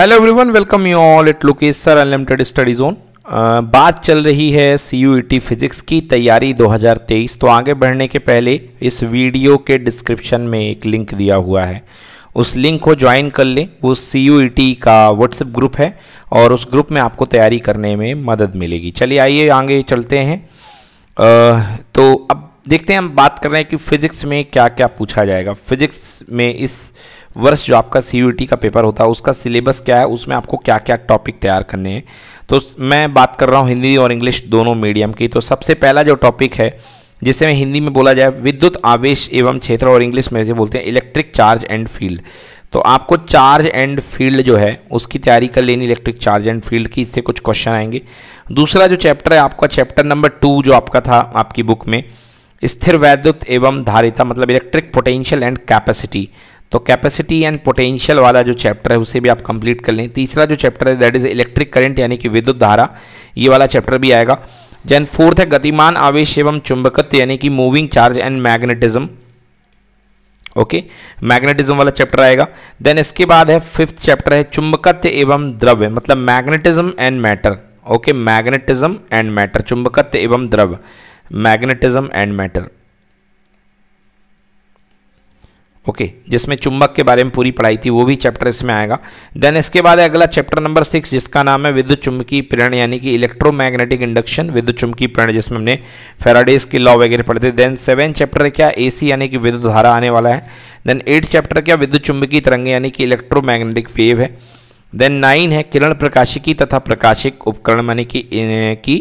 hello everyone welcome you all it Lokesh sir unlimited study zone बात चल रही है सी फिजिक्स e की तैयारी 2023 तो आगे बढ़ने के पहले इस वीडियो के डिस्क्रिप्शन में एक लिंक दिया हुआ है उस लिंक को ज्वाइन कर लें वो सी e का व्हाट्सएप ग्रुप है और उस ग्रुप में आपको तैयारी करने में मदद मिलेगी चलिए आइए आगे चलते हैं आ, तो अब देखते हैं हम बात कर रहे हैं कि फिज़िक्स में क्या क्या पूछा जाएगा फिज़िक्स में इस वर्ष जो आपका सी का पेपर होता है उसका सिलेबस क्या है उसमें आपको क्या क्या टॉपिक तैयार करने हैं तो मैं बात कर रहा हूँ हिंदी और इंग्लिश दोनों मीडियम की तो सबसे पहला जो टॉपिक है जिसे में हिंदी में बोला जाए विद्युत आवेश एवं क्षेत्र और इंग्लिश में जो बोलते हैं इलेक्ट्रिक चार्ज एंड फील्ड तो आपको चार्ज एंड फील्ड जो है उसकी तैयारी कर लेनी इलेक्ट्रिक चार्ज एंड फील्ड की इससे कुछ क्वेश्चन आएंगे दूसरा जो चैप्टर है आपका चैप्टर नंबर टू जो आपका था आपकी बुक में स्थिर वैद्युत एवं धारिता मतलब इलेक्ट्रिक पोटेंशियल एंड कैपेसिटी तो कैपेसिटी एंड पोटेंशियल वाला जो चैप्टर है उसे भी आप कंप्लीट कर लें तीसरा जो चैप्टर है दैट इज इलेक्ट्रिक करंट यानी कि विद्युत धारा ये वाला चैप्टर भी आएगा जैन फोर्थ है गतिमान आवेश एवं चुंबकत्व यानी कि moving charge and magnetism okay magnetism वाला चैप्टर आएगा देन इसके बाद है फिफ्थ चैप्टर है चुंबकत्व एवं द्रव्य मतलब magnetism and matter okay magnetism and matter चुंबकत्व एवं द्रव्य मैग्नेटिज्म एंड मैटर ओके जिसमें चुंबक के बारे में पूरी पढ़ाई थी वो भी चैप्टर इसमें आएगा देन इसके बाद अगला चैप्टर नंबर सिक्स जिसका नाम है विद्युत चुंबकीय प्रण यानी कि इलेक्ट्रोमैग्नेटिक इंडक्शन विद्युत चुंबकीय प्रण जिसमें हमने फेराडेस के लॉ वगैरह पढ़े थे देन सेवन चैप्टर क्या ए यानी कि विद्युत धारा आने वाला है देन एट चैप्टर क्या विद्युत चुंबकीय तरंग यानी कि इलेक्ट्रोमैग्नेटिक वेव है देन नाइन है किरण प्रकाशिकी तथा प्रकाशिक उपकरण यानी कि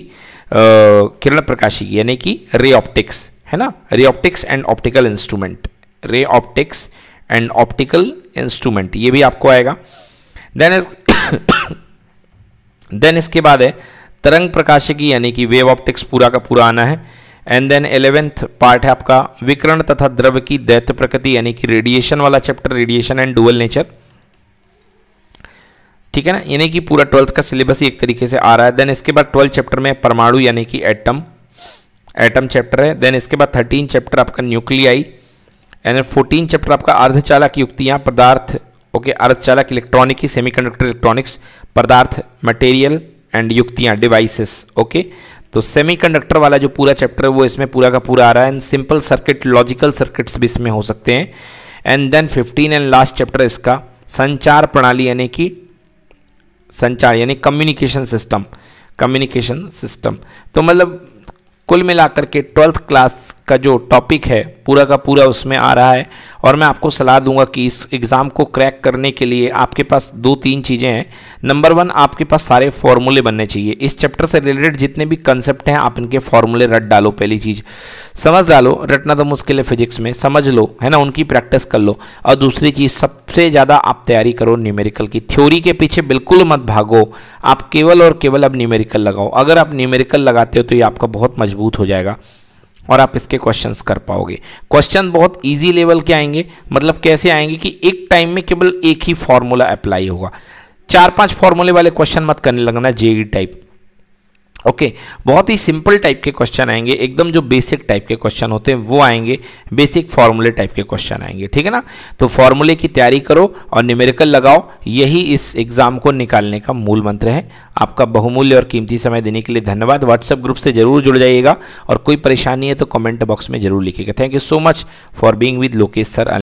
किरण प्रकाशिकी यानी कि रे ऑप्टिक्स है ना ray optics and optical instrument ray optics and optical instrument ये भी आपको आएगा देन इस देन इसके बाद है तरंग प्रकाशिकी यानी कि वेव ऑप्टिक्स पूरा का पूरा आना है एंड देन एलेवेंथ पार्ट है आपका विकरण तथा द्रव की दैत्य प्रकृति यानी कि रेडिएशन वाला chapter radiation and dual nature ठीक है ना यानी कि पूरा ट्वेल्थ का सिलेबस ही एक तरीके से आ रहा है देन इसके बाद ट्वेल्थ चैप्टर में परमाणु यानी कि एटम एटम चैप्टर है देन इसके बाद थर्टीन चैप्टर आपका न्यूक्लियाई एंड फोर्टीन चैप्टर आपका अर्धचालक युक्तियाँ पदार्थ ओके अर्धचालक इलेक्ट्रॉनिक ही सेमी इलेक्ट्रॉनिक्स पदार्थ मटेरियल एंड युक्तियाँ डिवाइसेस ओके तो सेमीकंडक्टर वाला जो पूरा चैप्टर है वो इसमें पूरा का पूरा आ रहा है and simple circuit logical circuits भी इसमें हो सकते हैं and then 15 and last chapter इसका संचार प्रणाली यानी कि संचार यानी कम्युनिकेशन सिस्टम कम्युनिकेशन सिस्टम तो मतलब कुल मिलाकर के ट्वेल्थ क्लास का जो टॉपिक है पूरा का पूरा उसमें आ रहा है और मैं आपको सलाह दूंगा कि इस एग्ज़ाम को क्रैक करने के लिए आपके पास दो तीन चीज़ें हैं नंबर वन आपके पास सारे फॉर्मूले बनने चाहिए इस चैप्टर से रिलेटेड जितने भी कंसेप्ट हैं आप इनके फॉर्मूले रट डालो पहली चीज़ समझ डालो रटना तो मुश्किल है फिजिक्स में समझ लो है ना उनकी प्रैक्टिस कर लो और दूसरी चीज़ सबसे ज़्यादा आप तैयारी करो न्यूमेरिकल की थ्योरी के पीछे बिल्कुल मत भागो आप केवल और केवल अब न्यूमेरिकल लगाओ अगर आप न्यूमेरिकल लगाते हो तो ये आपका बहुत मजबूत हो जाएगा और आप इसके क्वेश्चंस कर पाओगे क्वेश्चन बहुत इजी लेवल के आएंगे मतलब कैसे आएंगे कि एक टाइम में केवल एक ही फॉर्मूला अप्लाई होगा चार पांच फॉर्मूले वाले क्वेश्चन मत करने लगना JEE type e e okay okay, बहुत ही सिंपल टाइप के क्वेश्चन आएंगे एकदम जो बेसिक टाइप के क्वेश्चन होते हैं वो आएंगे बेसिक फॉर्मूले टाइप के क्वेश्चन आएंगे ठीक है ना तो फॉर्मूले की तैयारी करो और न्यूमेरिकल लगाओ यही इस एग्जाम को निकालने का मूल मंत्र है आपका बहुमूल्य और कीमती समय देने के लिए धन्यवाद व्हाट्सअप ग्रुप से जरूर जुड़ जाइएगा और कोई परेशानी है तो कॉमेंट बॉक्स में जरूर लिखिएगा thank you so much for being with Lokesh sir